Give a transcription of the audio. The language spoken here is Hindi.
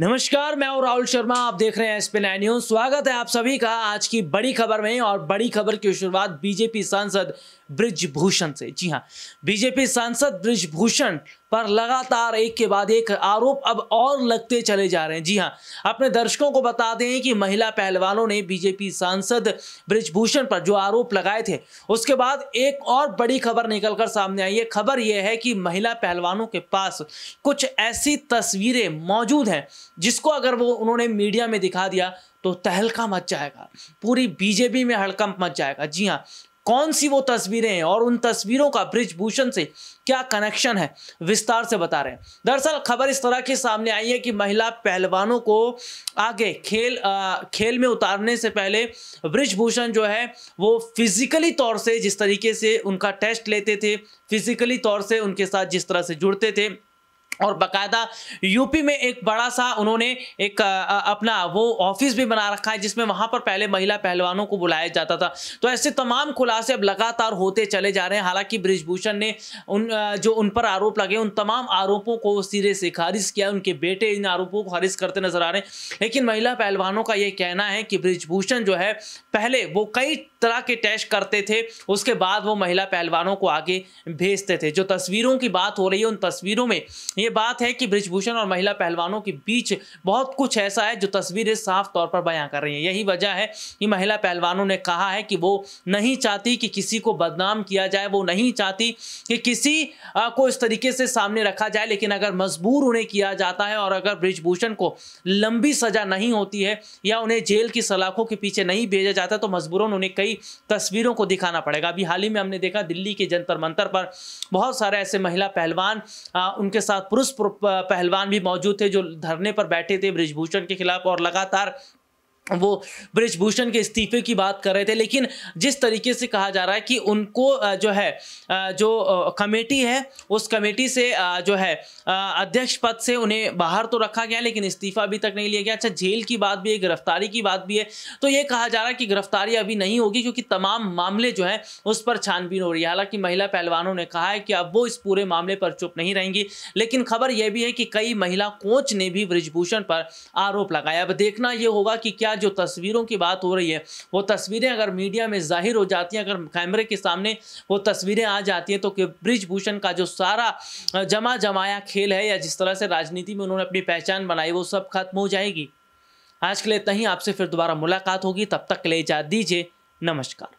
नमस्कार मैं हूं राहुल शर्मा आप देख रहे हैं एसपी नाइन न्यूज स्वागत है आप सभी का आज की बड़ी खबर में और बड़ी खबर की शुरुआत बीजेपी सांसद ब्रिजभूषण से जी हां बीजेपी सांसद ब्रिजभूषण पर लगातार एक के बाद एक आरोप अब और लगते चले जा रहे हैं जी हाँ अपने दर्शकों को बता दें कि महिला पहलवानों ने बीजेपी सांसद ब्रिजभूषण पर जो आरोप लगाए थे उसके बाद एक और बड़ी खबर निकलकर सामने आई है खबर यह है कि महिला पहलवानों के पास कुछ ऐसी तस्वीरें मौजूद हैं जिसको अगर वो उन्होंने मीडिया में दिखा दिया तो तहलका मच जाएगा पूरी बीजेपी में हड़कंप मच जाएगा जी हाँ कौन सी वो तस्वीरें हैं और उन तस्वीरों का ब्रिजभूषण से क्या कनेक्शन है विस्तार से बता रहे हैं दरअसल खबर इस तरह की सामने आई है कि महिला पहलवानों को आगे खेल आ, खेल में उतारने से पहले ब्रिजभूषण जो है वो फिजिकली तौर से जिस तरीके से उनका टेस्ट लेते थे फिजिकली तौर से उनके साथ जिस तरह से जुड़ते थे और बकायदा यूपी में एक बड़ा सा उन्होंने एक अपना वो ऑफिस भी बना रखा है जिसमें वहां पर पहले महिला पहलवानों को बुलाया जाता था तो ऐसे तमाम खुलासे अब लगातार होते चले जा रहे हैं हालांकि ब्रिजभूषण ने उन जो उन पर आरोप लगे उन तमाम आरोपों को सिरे से खारिज किया उनके बेटे इन आरोपों को खारिज करते नजर आ रहे हैं लेकिन महिला पहलवानों का यह कहना है कि ब्रिजभूषण जो है पहले वो कई तरह के टेस्ट करते थे उसके बाद वो महिला पहलवानों को आगे भेजते थे जो तस्वीरों की बात हो रही है उन तस्वीरों में ये ये बात है कि ब्रिजभूषण और महिला पहलवानों के बीच बहुत कुछ ऐसा है जो तस्वीरें साफ तौर पर बयां कर रही हैं यही वजह है कि महिला पहलवानों ने कहा है कि वो नहीं चाहती कि किसी को बदनाम किया जाए वो नहीं चाहती कि किसी को इस तरीके से सामने रखा जाए लेकिन अगर मजबूर उन्हें किया जाता है और अगर ब्रिजभूषण को लंबी सजा नहीं होती है या उन्हें जेल की सलाखों के पीछे नहीं भेजा जाता तो मजबूरन उन्हें कई तस्वीरों को दिखाना पड़ेगा अभी हाल ही में हमने देखा दिल्ली के जंतर मंतर पर बहुत सारे ऐसे महिला पहलवान उनके साथ पुरुष पहलवान भी मौजूद थे जो धरने पर बैठे थे ब्रिजभूषण के खिलाफ और लगातार वो ब्रिजभूषण के इस्तीफे की बात कर रहे थे लेकिन जिस तरीके से कहा जा रहा है कि उनको जो है जो कमेटी है उस कमेटी से जो है अध्यक्ष पद से उन्हें बाहर तो रखा गया लेकिन इस्तीफा अभी तक नहीं लिया गया अच्छा जेल की बात भी है गिरफ्तारी की बात भी है तो ये कहा जा रहा है कि गिरफ्तारी अभी नहीं होगी क्योंकि तमाम मामले जो हैं उस पर छानबीन हो रही है हालांकि महिला पहलवानों ने कहा है कि अब वो इस पूरे मामले पर चुप नहीं रहेंगी लेकिन खबर यह भी है कि कई महिला कोच ने भी ब्रिजभूषण पर आरोप लगाया अब देखना यह होगा कि क्या जो तस्वीरों की बात हो रही है वो तस्वीरें अगर मीडिया में जाहिर हो जाती हैं अगर कैमरे के सामने वो तस्वीरें आ जाती हैं तो ब्रिजभूषण का जो सारा जमा जमाया खेल है या जिस तरह से राजनीति में उन्होंने अपनी पहचान बनाई वो सब खत्म हो जाएगी आज के लिए तहीं आपसे फिर दोबारा मुलाकात होगी तब तक ले जा दीजिए नमस्कार